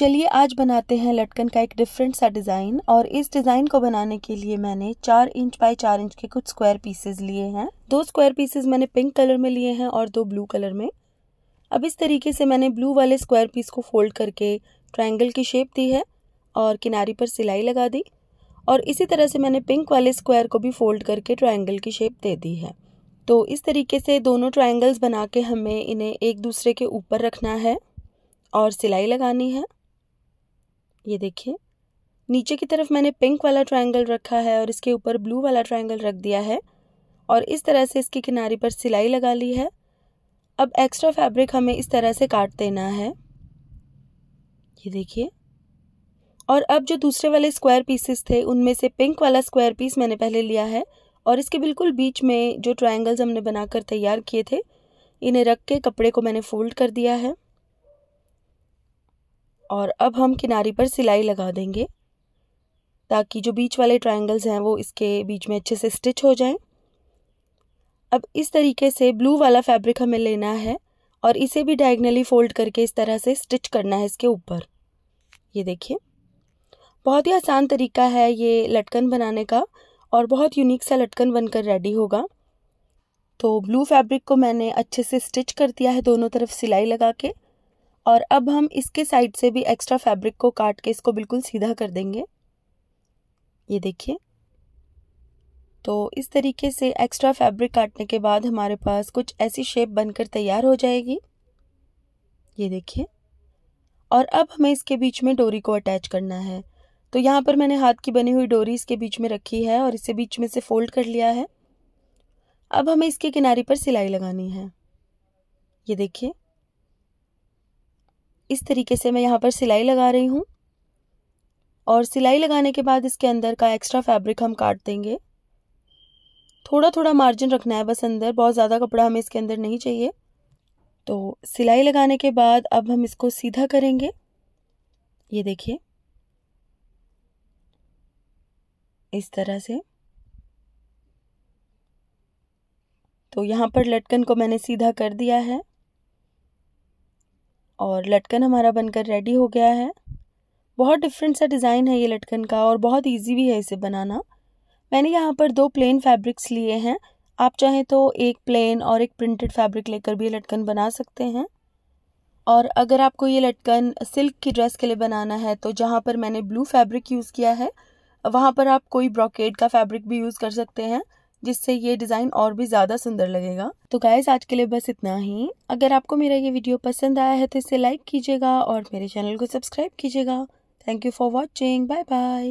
चलिए आज बनाते हैं लटकन का एक डिफरेंट सा डिज़ाइन और इस डिज़ाइन को बनाने के लिए मैंने चार इंच बाय चार इंच के कुछ स्क्वायर पीसेस लिए हैं दो स्क्वायर पीसेस मैंने पिंक कलर में लिए हैं और दो ब्लू कलर में अब इस तरीके से मैंने ब्लू वाले स्क्वायर पीस को फोल्ड करके ट्राइंगल की शेप दी है और किनारी पर सिलाई लगा दी और इसी तरह से मैंने पिंक वाले स्क्वायर को भी फोल्ड करके ट्राइंगल की शेप दे दी है तो इस तरीके से दोनों ट्राइंगल्स बना के हमें इन्हें एक दूसरे के ऊपर रखना है और सिलाई लगानी है ये देखिए नीचे की तरफ मैंने पिंक वाला ट्रायंगल रखा है और इसके ऊपर ब्लू वाला ट्रायंगल रख दिया है और इस तरह से इसके किनारे पर सिलाई लगा ली है अब एक्स्ट्रा फैब्रिक हमें इस तरह से काट देना है ये देखिए और अब जो दूसरे वाले स्क्वायर पीसेस थे उनमें से पिंक वाला स्क्वायर पीस मैंने पहले लिया है और इसके बिल्कुल बीच में जो ट्रायंगल्स हमने बनाकर तैयार किए थे इन्हें रख के कपड़े को मैंने फोल्ड कर दिया है और अब हम किनारे पर सिलाई लगा देंगे ताकि जो बीच वाले ट्रायंगल्स हैं वो इसके बीच में अच्छे से स्टिच हो जाएं अब इस तरीके से ब्लू वाला फैब्रिक हमें लेना है और इसे भी डायगनली फोल्ड करके इस तरह से स्टिच करना है इसके ऊपर ये देखिए बहुत ही आसान तरीका है ये लटकन बनाने का और बहुत यूनिक सा लटकन बनकर रेडी होगा तो ब्लू फैब्रिक को मैंने अच्छे से स्टिच कर दिया है दोनों तरफ सिलाई लगा के और अब हम इसके साइड से भी एक्स्ट्रा फैब्रिक को काट के इसको बिल्कुल सीधा कर देंगे ये देखिए तो इस तरीके से एक्स्ट्रा फैब्रिक काटने के बाद हमारे पास कुछ ऐसी शेप बनकर तैयार हो जाएगी ये देखिए और अब हमें इसके बीच में डोरी को अटैच करना है तो यहाँ पर मैंने हाथ की बनी हुई डोरी इसके बीच में रखी है और इसे बीच में से फोल्ड कर लिया है अब हमें इसके किनारे पर सिलाई लगानी है ये देखिए इस तरीके से मैं यहाँ पर सिलाई लगा रही हूँ और सिलाई लगाने के बाद इसके अंदर का एक्स्ट्रा फैब्रिक हम काट देंगे थोड़ा थोड़ा मार्जिन रखना है बस अंदर बहुत ज़्यादा कपड़ा हमें इसके अंदर नहीं चाहिए तो सिलाई लगाने के बाद अब हम इसको सीधा करेंगे ये देखिए इस तरह से तो यहाँ पर लटकन को मैंने सीधा कर दिया है और लटकन हमारा बनकर रेडी हो गया है बहुत डिफरेंट सा डिज़ाइन है ये लटकन का और बहुत इजी भी है इसे बनाना मैंने यहाँ पर दो प्लेन फैब्रिक्स लिए हैं आप चाहें तो एक प्लेन और एक प्रिंटेड फैब्रिक लेकर भी लटकन बना सकते हैं और अगर आपको ये लटकन सिल्क की ड्रेस के लिए बनाना है तो जहाँ पर मैंने ब्लू फैब्रिक यूज़ किया है वहाँ पर आप कोई ब्रॉकेट का फैब्रिक भी यूज़ कर सकते हैं जिससे ये डिज़ाइन और भी ज़्यादा सुंदर लगेगा तो गाइज आज के लिए बस इतना ही अगर आपको मेरा ये वीडियो पसंद आया है तो इसे लाइक कीजिएगा और मेरे चैनल को सब्सक्राइब कीजिएगा thank you for watching bye bye